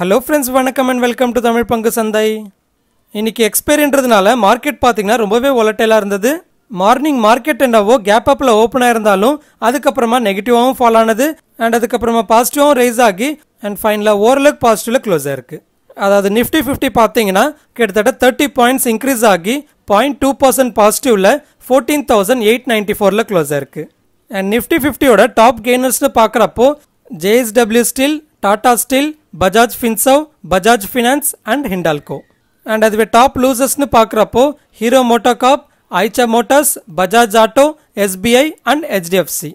hello friends வணக்கம் and welcome to Tamil பங்கு சந்தை இன்றைக்கி எக்ஸ்பைரின்றதுனால மார்க்கெட் பார்த்திங்கன்னா ரொம்பவே ஒலட்டைலாக இருந்தது மார்னிங் மார்க்கெட் என்னவோ கேப் அப்பில் ஓப்பன் ஆயிருந்தாலும் அதுக்கப்புறமா நெகட்டிவாகவும் ஃபால் ஆனது அண்ட் அதுக்கப்புறமா பாசிட்டிவாகவும் ரைஸ் ஆகி அண்ட் ஃபைனலாக ஓரளவுக்கு பாசிட்டிவில் க்ளோஸ் ஆயிருக்கு அதாவது நிஃப்டி ஃபிஃப்டி பார்த்தீங்கன்னா கிட்டத்தட்ட தேர்ட்டி பாயிண்ட்ஸ் இன்க்ரீஸ் ஆகி பாயிண்ட் டூ பர்சன்ட் பாசிட்டிவில் ஃபோர்டீன் தௌசண்ட் எயிட் நைன்ட்டி ஃபோரில் க்ளோஸ் ஆயிருக்கு அண்ட் நிஃப்டி ஃபிஃப்டியோட டாப் கெய்னர்ஸ்னு பார்க்குறப்போ JSW steel Tata steel Bajaj Finserv Bajaj finance and Hindalco and அதுவே டாப் லூசர்ஸ்னு பார்க்குறப்போ Hero MotoCorp Eicher motors Bajaj auto SBI and HDFC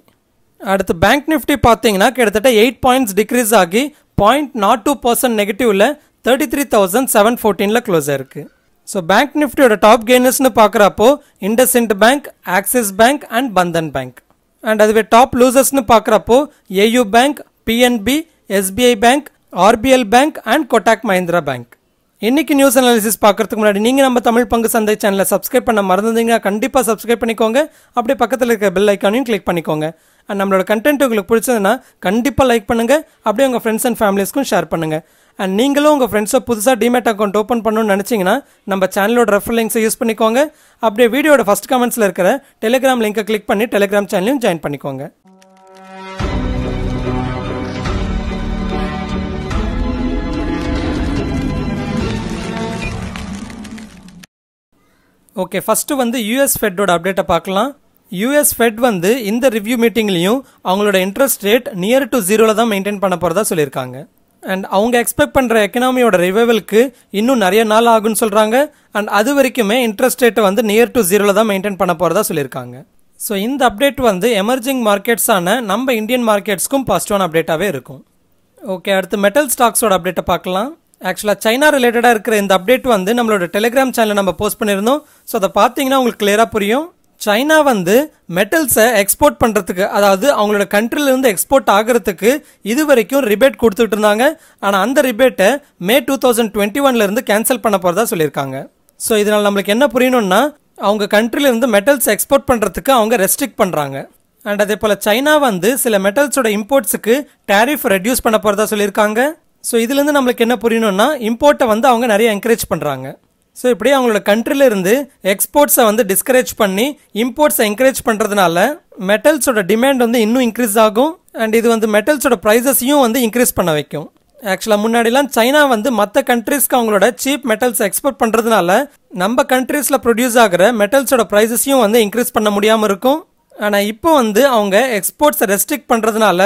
அடுத்து பேங்க் நிஃப்டி பார்த்தீங்கன்னா கிட்டத்தட்ட எயிட் பாயிண்ட்ஸ் டிக்ரீஸ் ஆகி பாயிண்ட் நாட் டூ பர்சன்ட் நெகட்டிவில் தேர்ட்டி த்ரீ தௌசண்ட் செவன் ஃபோர்டீனில் க்ளோஸ் ஆயிருக்கு ஸோ பேங்க் நிஃப்டியோட டாப் கெய்னர்ஸ்னு பார்க்குறப்போ IndusInd bank Axis bank and Bandhan bank and அதுவே டாப் லூசர்ஸ்னு பார்க்குறப்போ AU bank PNB SBI bank RBL bank and Kotak Mahindra bank இன்னைக்கு நியூஸ் அனாலிசிஸ் பார்க்கறதுக்கு முன்னாடி நீங்கள் நம்ம தமிழ் பங்கு சந்தை சேனலை சப்ஸ்கிரைப் பண்ண மறந்துருந்தீங்கன்னா கண்டிப்பாக சப்ஸ்கிரைப் பண்ணிக்கோங்க அப்படியே பக்கத்தில் இருக்க பெல் ஐக்கானையும் கிளிக் பண்ணிக்கோங்க அண்ட் நம்மளோட கண்டென்ட் உங்களுக்கு பிடிச்சதுன்னா கண்டிப்பாக லைக் பண்ணுங்கள் அப்படியே உங்கள் ஃப்ரெண்ட்ஸ் அண்ட் ஃபேமிலிஸ்க்கும் ஷேர் பண்ணுங்கள் அண்ட் நீங்களும் உங்கள் ஃப்ரெண்ட்ஸோ புதுசாக டிமேட் அக்கௌண்ட் ஓப்பன் பண்ணணும்னு நினச்சிங்கன்னா நம்ம சேனலோட ரெஃபர் லிங்க்ஸை யூஸ் பண்ணிக்கோங்க அப்படியே வீடியோட ஃபஸ்ட் கமெண்ட்ஸில் இருக்கிற டெலிகிராம் லிங்க்கை கிளிக் பண்ணி டெலிகிராம் சேனலையும் ஜாயின் பண்ணிக்கோங்க ஓகே ஃபஸ்ட்டு வந்து யூஎஸ் ஃபெட்டோட அப்டேட்டை பார்க்கலாம் யூஎஸ் ஃபெட் வந்து இந்த ரிவ்யூ மீட்டிங்லேயும் அவங்களோட இன்ட்ரெஸ்ட் ரேட் நியர் டு ஜீரோவில் தான் மெயின்டைன் பண்ண போகிறதா சொல்லியிருக்காங்க அண்ட் அவங்க எக்ஸ்பெக்ட் பண்ணுற எக்கனாமியோட ரிவைவலுக்கு இன்னும் நிறைய நாள் ஆகும்னு சொல்கிறாங்க அண்ட் அது வரைக்குமே இன்ட்ரெஸ்ட் ரேட்டை வந்து நியர் டு ஜீரோவில் தான் மெயின்டைன் பண்ண போகிறதா சொல்லியிருக்காங்க ஸோ இந்த அப்டேட் வந்து எமர்ஜிங் மார்க்கெட்ஸான நம்ம இந்தியன் மார்க்கெட்ஸ்க்கும் பாசிட்டிவான அப்டேட்டாகவே இருக்கும் ஓகே அடுத்து மெட்டல் ஸ்டாக்ஸோட அப்டேட்டை பார்க்கலாம் ஆக்சுவலாக சைனா ரிலேட்டடாக இருக்கிற இந்த அப்டேட் வந்து நம்மளோட டெலிகிராம் சேனலில் நம்ம போஸ்ட் பண்ணியிருந்தோம் ஸோ அதை பார்த்தீங்கன்னா உங்களுக்கு கிளியராக புரியும் சைனா வந்து மெட்டல்ஸை எக்ஸ்போர்ட் பண்ணுறதுக்கு அதாவது அவங்களோட கண்ட்ரிலிருந்து எக்ஸ்போர்ட் ஆகிறதுக்கு இது வரைக்கும் ரிபேட் கொடுத்துட்டு இருந்தாங்க ஆனால் அந்த ரிபேட்டை மே டூ தௌசண்ட் டுவெண்ட்டி ஒன்லேருந்து கேன்சல் பண்ண போகிறதா சொல்லியிருக்காங்க ஸோ இதனால் நம்மளுக்கு என்ன புரியணும்னா அவங்க கண்ட்ரிலிருந்து மெட்டல்ஸ் எக்ஸ்போர்ட் பண்ணுறதுக்கு அவங்க ரெஸ்ட்ரிக்ட் பண்ணுறாங்க அண்ட் அதே போல் சைனா வந்து சில மெட்டல்ஸோட இம்போர்ட்ஸுக்கு டேரிஃப் ரெடியூஸ் பண்ண போகிறதா சொல்லியிருக்காங்க ஸோ இதுலேருந்து நம்மளுக்கு என்ன புரியணும்னா இம்போர்ட்டை வந்து அவங்க நிறைய என்கரேஜ் பண்ணுறாங்க ஸோ இப்படி அவங்களோட கண்ட்ரிலிருந்து எக்ஸ்போர்ட்ஸை வந்து டிஸ்கரேஜ் பண்ணி இம்போர்ட்ஸை என்கரேஜ் பண்ணுறதுனால மெட்டல்ஸோட டிமாண்ட் வந்து இன்னும் இன்க்ரீஸ் ஆகும் அண்ட் இது வந்து மெட்டல்ஸோட ப்ரைஸஸையும் வந்து இன்க்ரீஸ் பண்ண வைக்கும் ஆக்சுவலாக முன்னாடிலாம் சைனா வந்து மற்ற கண்ட்ரீஸ்க்கு அவங்களோட சீப் மெட்டல்ஸ் எக்ஸ்போர்ட் பண்ணுறதுனால நம்ம கண்ட்ரீஸில் ப்ரொடியூஸ் ஆகிற மெட்டல்ஸோட ப்ரைஸஸையும் வந்து இன்க்ரீஸ் பண்ண முடியாமல் இருக்கும் ஆனால் இப்போ வந்து அவங்க எக்ஸ்போர்ட்ஸை ரெஸ்ட்ரிக்ட் பண்ணுறதுனால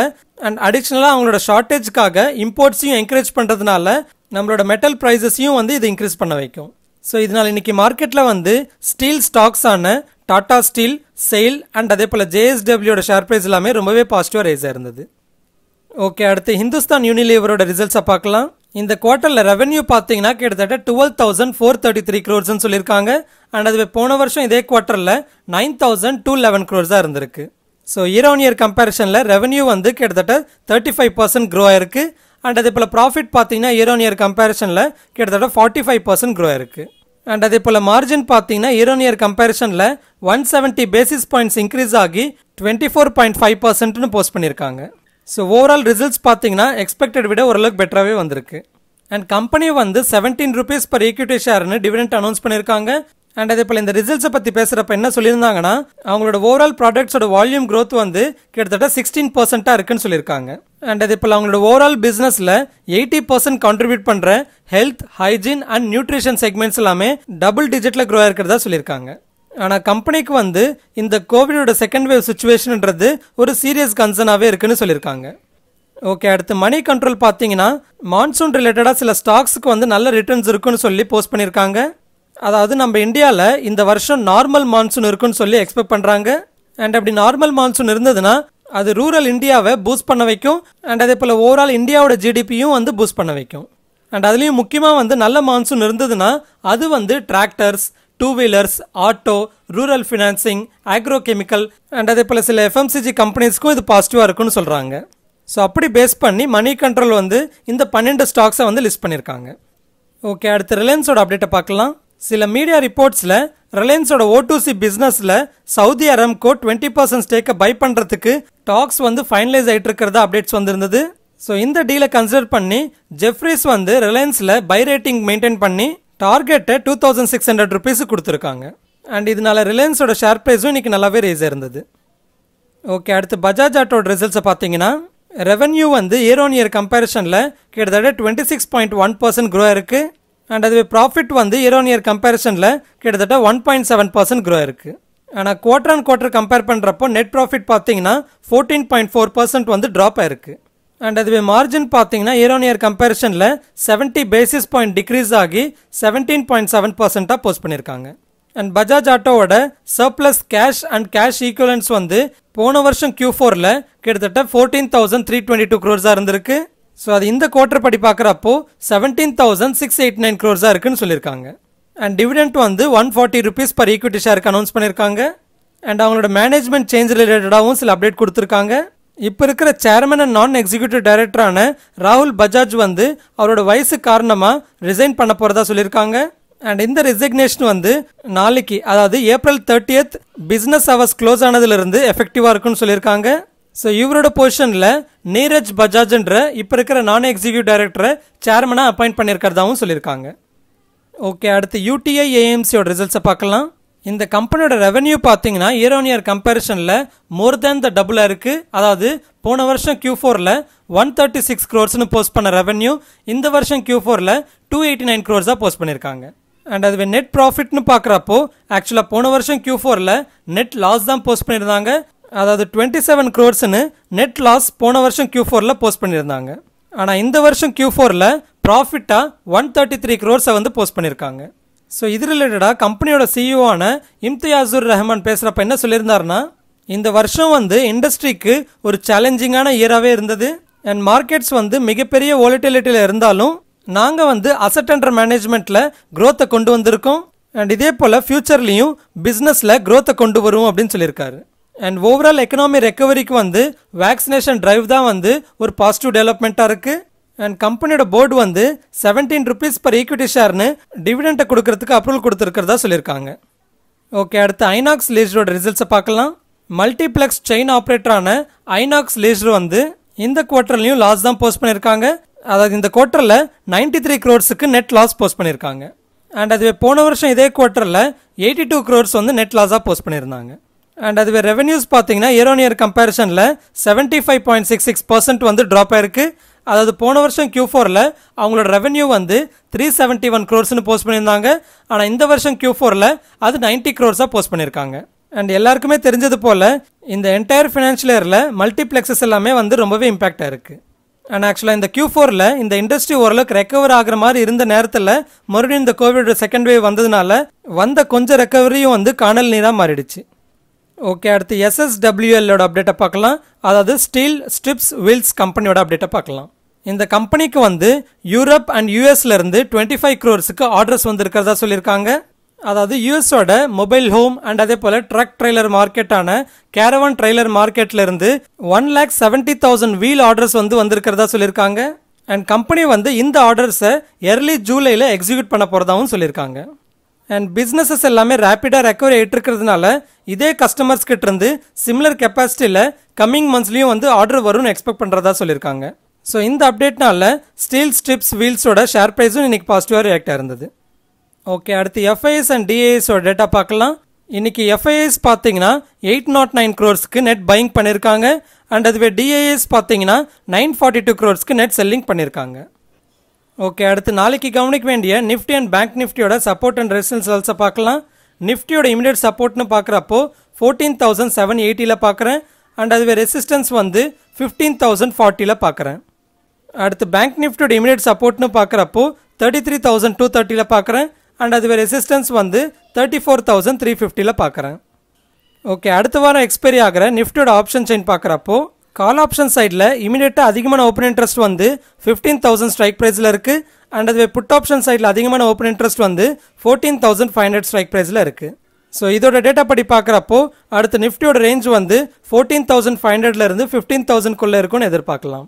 அண்ட் அடிஷ்னலாக அவங்களோட ஷார்ட்டேஜ்க்காக இம்போர்ட்ஸையும் என்கரேஜ் பண்ணுறதுனால நம்மளோட மெட்டல் ப்ரைஸஸையும் வந்து இது இன்க்ரீஸ் பண்ண வைக்கும் ஸோ இதனால் இன்றைக்கி மார்க்கெட்டில் வந்து ஸ்டீல் ஸ்டாக்ஸான டாடா ஸ்டீல் செயில் அண்ட் அதே போல் ஜேஎஸ்டபிள்யூட ஷேர் ப்ரைஸ் எல்லாமே ரொம்பவே பாசிட்டிவாக ரைஸ் ஆயிருந்தது ஓகே அடுத்து ஹிந்துஸ்தான் யூனிலீவரோட ரிசல்ட்ஸை பார்க்கலாம் இந்த குவார்ட்டரில் ரெவென்யூ பார்த்தீங்கன்னா கிட்டத்தட்ட twelve thousand four thirty three க்ரோர்ஸ்னு சொல்லியிருக்காங்க அண்ட் அதுவே போன வருஷம் இதே குவார்டரில் நைன் தௌசண்ட் டூ லெவன் க்ரோர்ஸாக இருந்திருக்கு ஸோ இயர் ஆன் இயர் கம்பேரிஷனில் ரெவன்யூ வந்து கிட்டத்தட்ட தேர்ட்டி ஃபைவ் பர்சன்ட் க்ரோ ஆயிருக்கு அண்ட் அதே போல் ப்ராஃபிட் பார்த்தீங்கன்னா இயர் ஆன் இயர் கம்பேரிஷனில் கிட்டத்தட்ட ஃபார்ட்டி ஃபைவ் பர்சன்ட் க்ரோ ஆயிருக்கு அண்ட் அதே போல் மார்ஜின் பார்த்தீங்கன்னா இயர் ஆன் இயர் கம்பேரிஷனில் one seventy basis points increase ஆகி twenty four point five பர்சன்ட்னு post பண்ணியிருக்காங்க ஸோ ஓவரால் ரிசல்ட்ஸ் பார்த்தீங்கன்னா எக்ஸ்பெக்டட் விட ஓரளவுக்கு பெட்டராகவே வந்திருக்கு அண்ட் கம்பெனி வந்து செவன்டீன் ருபீஸ் பர் ஈக்விட்டி ஷேர்னு டிவிடெண்ட் அனௌன்ஸ் பண்ணியிருக்காங்க அண்ட் அதே போல் இந்த ரிசல்ட்ஸை பற்றி பேசுகிறப்ப என்ன சொல்லியிருந்தாங்கன்னா அவங்களோட ஓவரால் ப்ராடக்ட்ஸோட வால்யூம் க்ரோத் வந்து கிட்டத்தட்ட சிக்ஸ்டீன் பர்சென்ட்டாக இருக்குன்னு சொல்லியிருக்காங்க அண்ட் அதே போல் அவங்களோட ஓவரால் பிஸ்னஸில் எயிட்டி பர்சன்ட் கான்ட்ரிபியூட் பண்ணுற health hygiene and nutrition segments எல்லாமே டபுள் டிஜிட்டில் க்ரோ இருக்கிறதா சொல்லியிருக்காங்க ஆனால் கம்பெனிக்கு வந்து இந்த கோவிடோட செகண்ட் வேவ் சுச்சுவேஷன்ன்றது ஒரு சீரியஸ் கன்சர்னாகவே இருக்குன்னு சொல்லியிருக்காங்க ஓகே அடுத்து மணி கண்ட்ரோல் பார்த்தீங்கன்னா மான்சூன் ரிலேட்டடாக சில ஸ்டாக்ஸுக்கு வந்து நல்ல ரிட்டர்ன்ஸ் இருக்குன்னு சொல்லி போஸ்ட் பண்ணியிருக்காங்க அதாவது நம்ம இந்தியாவில் இந்த வருஷம் நார்மல் மான்சூன் இருக்குன்னு சொல்லி எக்ஸ்பெக்ட் பண்ணுறாங்க அண்ட் அப்படி நார்மல் மான்சூன் இருந்ததுன்னா அது ரூரல் இந்தியாவை பூஸ்ட் பண்ண வைக்கும் அண்ட் அதே போல் ஓவரால் இந்தியாவோட ஜிடிபியும் வந்து பூஸ்ட் பண்ண வைக்கும் அண்ட் அதுலேயும் முக்கியமாக வந்து நல்ல மான்சூன் இருந்ததுன்னா அது வந்து tractors two wheelers auto rural financing agro chemical and அதே போல் சில எஃப்எம்சிஜி கம்பெனிஸ்க்கும் இது பாசிட்டிவாக இருக்குன்னு சொல்கிறாங்க ஸோ அப்படி பேஸ் பண்ணி மணி கண்ட்ரோல் வந்து இந்த பன்னெண்டு ஸ்டாக்ஸை வந்து லிஸ்ட் பண்ணியிருக்காங்க ஓகே அடுத்து ரிலையன்ஸோட அப்டேட்டை பார்க்கலாம் சில மீடியா ரிப்போர்ட்ஸில் ரிலையன்ஸோட ஓடூசி பிஸ்னஸில் சவுதி அரம்கோ டுவெண்ட்டி பர்சன்ட் ஸ்டேக்கை பை பண்ணுறதுக்கு டாக்ஸ் வந்து ஃபைனலைஸ் ஆகிட்டு இருக்கிறதா அப்டேட்ஸ் வந்திருந்தது ஸோ இந்த டீலை கன்சிடர் பண்ணி ஜெஃப்ரிஸ் வந்து ரிலையன்ஸில் பை ரேட்டிங் மெயின்டைன் பண்ணி டார்கெட்டை two thousand six hundred rupees கொடுத்துருக்காங்க அண்ட் இதனால் ரிலையன்ஸோட ஷேர் ப்ரைஸும் இன்றைக்கி நல்லாவே ரேஸ் இருந்தது ஓகே அடுத்து பஜாஜ் ஆட்டோட ரிசல்ட்ஸை பார்த்தீங்கன்னா ரெவன்யூ வந்து இயர் ஆன் இயர் கம்பேரிசனில் கிட்டத்தட்ட twenty six point one percent grow இருக்குது அண்ட் அதுவே ப்ராஃபிட் வந்து இயர் ஆன் இயர் கம்பேரிசனில் கிட்டத்தட்ட one point seven percent grow இருக்குது ஆனால் குவார்டர் அண்ட் குவார்ட்டர் கம்பேர் பண்ணுறப்போ நெட் ப்ராஃபிட் பார்த்தீங்கன்னா ஃபோர்டீன் பாயிண்ட் ஃபோர் பர்சன்ட் வந்து ட்ராப் ஆயிருக்கு அண்ட் அதுவே மார்ஜின் பார்த்தீங்கன்னா இயர் ஆன் இயர் கம்பேரிசனில் செவன்ட்டி பேசிஸ் பாயிண்ட் டிக்ரீஸ் ஆகி செவன்டீன் பாயிண்ட் செவன் பர்சென்ட்டாக போஸ்ட் பண்ணியிருக்காங்க அண்ட் பஜாஜ் ஆட்டோவோட surplus cash and cash equivalence வந்து போன வருஷம் கியூ ஃபோரில் கிட்டத்தட்ட fourteen thousand three twenty two க்ரோர்ஸாக இருந்திருக்கு ஸோ அது இந்த குவார்டர் படி பார்க்குறப்போ seventeen thousand six eight nine க்ரோர்ஸாக இருக்குன்னு சொல்லியிருக்காங்க அண்ட் டிவிடெண்ட் வந்து one forty rupees per equity ஷேருக்கு அனௌன்ஸ் பண்ணியிருக்காங்க அண்ட் அவங்களோட மேனேஜ்மெண்ட் சேஞ்ச் ரிலேட்டடாகவும் சில அப்டேட் கொடுத்துருக்காங்க இப்போ இருக்கிற சேர்மன் அண்ட் நான் எக்ஸிக்யூட்டிவ் டைரக்டரான ராகுல் பஜாஜ் வந்து அவரோட வயசு காரணமாக ரிசைன் பண்ண போகிறதா சொல்லியிருக்காங்க அண்ட் இந்த ரெசிக்னேஷன் வந்து நாளைக்கு அதாவது April thirtieth business hours close ஆனதுலேருந்து எஃபெக்டிவாக இருக்குன்னு சொல்லியிருக்காங்க ஸோ இவரோட பொசிஷனில் நீரஜ் பஜாஜ்ன்ற இப்போ இருக்கிற நான் எக்ஸிக்யூட்டிவ் டைரக்டரை சேர்மனாக அப்பாயிண்ட் பண்ணியிருக்கிறதாவும் சொல்லியிருக்காங்க ஓகே அடுத்து யூடிஐ ஏஎம்சியோட ரிசல்ட்ஸை பார்க்கலாம் இந்த கம்பெனியோட ரெவென்யூ பார்த்தீங்கன்னா இயர் ஆன் இயர் கம்பேரிசனில் மோர் தேன் த டபுளாக இருக்குது அதாவது போன வருஷம் கியூ ஃபோரில் ஒன் தேர்ட்டி சிக்ஸ் க்ரோர்ஸ்னு போஸ்ட் பண்ண ரெவென்யூ இந்த வருஷம் கியூ ஃபோரில் டூ எயிட்டி நைன் க்ரோர்ஸாக போஸ்ட் பண்ணியிருக்காங்க அண்ட் அதுவே நெட் ப்ராஃபிட்னு பார்க்குறப்போ ஆக்சுவலாக போன வருஷம் கியூ ஃபோரில் நெட் லாஸ் தான் போஸ்ட் பண்ணியிருந்தாங்க அதாவது டுவெண்ட்டி செவன் க்ரோர்ஸ்னு நெட் லாஸ் போன வருஷம் கியூ ஃபோரில் போஸ்ட் பண்ணியிருந்தாங்க ஆனால் இந்த வருஷம் கியூ ஃபோரில் ப்ராஃபிட்டாக ஒன் தேர்ட்டி த்ரீ க்ரோர்ஸை வந்து போஸ்ட் பண்ணியிருக்காங்க ஸோ இது ரிலேட்டடாக கம்பெனியோட சிஇஓவான இம்தியாசுர் ரஹ்மான் பேசுகிறப்ப என்ன சொல்லியிருந்தாருன்னா இந்த வருஷம் வந்து இண்டஸ்ட்ரிக்கு ஒரு சேலஞ்சிங்கான இயராகவே இருந்தது அண்ட் மார்க்கெட்ஸ் வந்து மிகப்பெரிய ஓலிட்டிலிட்டியில் இருந்தாலும் நாங்கள் வந்து அசட் அண்டர் மேனேஜ்மெண்ட்டில் க்ரோத்தை கொண்டு வந்திருக்கோம் அண்ட் இதே போல் ஃப்யூச்சர்லேயும் பிஸ்னஸில் க்ரோத்தை கொண்டு வருவோம் அப்படின்னு சொல்லியிருக்காரு அண்ட் ஓவரால் எக்கனாமி ரெக்கவரிக்கு வந்து வேக்சினேஷன் ட்ரைவ் தான் வந்து ஒரு பாசிட்டிவ் டெவலப்மெண்ட்டாக இருக்குது அண்ட் கம்பெனியோட போர்டு வந்து செவன்டீன் ருபீஸ் பர் ஈக்விட்டி ஷேர்னு டிவிடெண்ட்டை கொடுக்கறதுக்கு அப்ரூவல் கொடுத்துருக்கிறதா சொல்லியிருக்காங்க ஓகே அடுத்து ஐநாக்ஸ் லீஸ்டரோட ரிசல்ட்ஸை பார்க்கலாம் மல்டிப்ளெக்ஸ் செயின் ஆப்ரேட்டரான ஐநாக்ஸ் லீஸ்டர் வந்து இந்த குவார்ட்டர்லையும் லாஸ் தான் போஸ்ட் பண்ணியிருக்காங்க அதாவது இந்த குவார்ட்டரில் நைன்டி த்ரீ க்ரோர்ஸுக்கு நெட் லாஸ் போஸ்ட் பண்ணியிருக்காங்க அண்ட் அதுவே போன வருஷம் இதே குவார்ட்டரில் எயிட்டி டூ க்ரோர்ஸ் வந்து நெட் லாஸாக போஸ்ட் பண்ணியிருந்தாங்க அண்ட் அதுவே ரெவன்யூஸ் பார்த்தீங்கன்னா இயர் ஆன் இயர் கம்பேரிசனில் seventy five point six six percent வந்து ட்ராப் ஆயிருக்கு அதாவது போன வருஷம் கியூ ஃபோரில் அவங்களோட ரெவன்யூ வந்து த்ரீ செவன்ட்டி ஒன் க்ரோர்ஸ்னு போஸ்ட் பண்ணியிருந்தாங்க ஆனால் இந்த வருஷம் கியூ ஃபோரில் அது நைன்ட்டி க்ரோர்ஸாக போஸ்ட் பண்ணியிருக்காங்க அண்ட் எல்லாருக்குமே தெரிஞ்சது போல் இந்த என்டையர் ஃபினான்ஷியல் இயரில் மல்டிப்ளெக்ஸஸ் எல்லாமே வந்து ரொம்பவே இம்பேக்ட் இருக்குது அண்ட் ஆக்சுவலாக இந்த கியூ ஃபோரில் இந்த இண்டஸ்ட்ரி ஓரளவுக்கு ரெக்கவர் ஆகிற மாதிரி இருந்த நேரத்தில் மறுபடியும் இந்த கோவிட் செகண்ட் வேவ் வந்ததுனால வந்த கொஞ்சம் ரெக்கவரியும் வந்து காணல் நீராக மாறிடுச்சு ஓகே அடுத்து எஸ்எஸ்டபிள்யூஎல்லோட அப்டேட்டை பார்க்கலாம் அதாவது ஸ்டீல் ஸ்ட்ரிப்ஸ் வீல்ஸ் கம்பெனியோட அப்டேட்டை பார்க்கலாம் இந்த கம்பெனிக்கு வந்து யூரோப் அண்ட் யூஎஸ்லேருந்து டுவெண்ட்டி ஃபைவ் க்ரோர்ஸுக்கு ஆர்டர்ஸ் வந்திருக்கிறதா சொல்லியிருக்காங்க அதாவது யூஎஸோட மொபைல் ஹோம் அண்ட் அதே போல் ட்ரக் ட்ரெய்லர் மார்க்கெட்டான கேரவான் ட்ரெய்லர் மார்க்கெட்லேருந்து one lakh seventy thousand wheel orders வந்து வந்திருக்கிறதா சொல்லியிருக்காங்க அண்ட் கம்பெனி வந்து இந்த ஆர்டர்ஸை எர்லி ஜூலையில் எக்ஸிக்யூட் பண்ண போகிறதாகவும் சொல்லியிருக்காங்க அண்ட் பிஸ்னஸஸ் எல்லாமே ரேப்பிடாக ரெக்கவரி ஆகிட்டு இருக்கிறதுனால இதே கஸ்டமர்ஸ் கிட்டேருந்து சிம்லர் கெப்பாசிட்டியில் கம்மிங் மந்த்ஸ்லேயும் வந்து ஆர்டர் வரும்னு எக்ஸ்பெக்ட் பண்ணுறதா சொல்லியிருக்காங்க ஸோ இந்த அப்டேட்னால ஸ்டீல் ஸ்ட்ரிப்ஸ் வீல்ஸோட ஷேர் ப்ரைஸும் இன்றைக்கி பாசிட்டிவாக ரியாக்ட் இருந்தது ஓகே அடுத்து எஃப்ஐஎஸ் அண்ட் டிஏஎஸோட டேட்டா பார்க்கலாம் இன்னைக்கு எஃப்ஐஎஸ் பார்த்தீங்கன்னா எயிட் நாட் நைன் க்ரோர்ஸ்க்கு நெட் பையிங் பண்ணியிருக்காங்க அண்ட் அதுவே டிஏஎஸ் பார்த்தீங்கன்னா நைன் ஃபார்ட்டி டூ க்ரோர்ஸ்க்கு நெட் செல்லிங் பண்ணியிருக்காங்க ஓகே அடுத்து நாளைக்கு கவனிக்க வேண்டிய நிஃப்டி அண்ட் பேங்க் நிஃப்டியோட சப்போர்ட் அண்ட் ரெசிஸ்டன்ஸ் லெவல்ஸை பார்க்கலாம் நிஃப்டியோட இமீடியட் சப்போர்ட்னு பார்க்குறப்போ ஃபோர்டீன் தௌசண்ட் செவன் எயிட்டியில் பார்க்குறேன் அண்ட் அதுவே ரெசிஸ்டன்ஸ் வந்து ஃபிஃப்டீன் தௌசண்ட் ஃபார்ட்டியில் பார்க்குறேன் அடுத்து பேங்க் நிஃப்டியோட இமீடியட் சப்போர்ட்னு பார்க்குறப்போ தேர்ட்டி த்ரீ தௌசண்ட் டூ தேர்ட்டியில் பார்க்குறேன் அண்ட் அதுவே ரெசிஸ்டன்ஸ் வந்து தேர்ட்டி ஃபோர் தௌசண்ட் த்ரீ ஃபிஃப்டியில் பார்க்குறேன் ஓகே அடுத்த வாரம் எக்ஸ்பைரி ஆகிற நிஃப்டியோட ஆப்ஷன் செயின் பார்க்குறப்போ கால் ஆப்ஷன் சைடில் இமீடியட்டாக அதிகமான ஓப்பன் இன்ட்ரெஸ்ட் வந்து ஃபிஃப்டீன் தௌசண்ட் ஸ்ட்ரைக் ப்ரைஸில் இருக்குது அண்ட் அதுவே புட் ஆப்ஷன் சைடில் அதிகமான ஓப்பன் இன்ட்ரெஸ்ட் வந்து fourteen thousand five hundred strike ப்ரைஸில் இருக்குது ஸோ இதோட டேட்டா படி பார்க்குறப்போ அடுத்து நிஃப்டியோட ரேஞ்ச் வந்து ஃபோர்டீன் தௌசண்ட் ஃபைவ் ஹண்ட்ரட்லேருந்து ஃபிஃப்டீன் தௌசண்ட்குள்ளே இருக்கும்னு எதிர்பார்க்கலாம்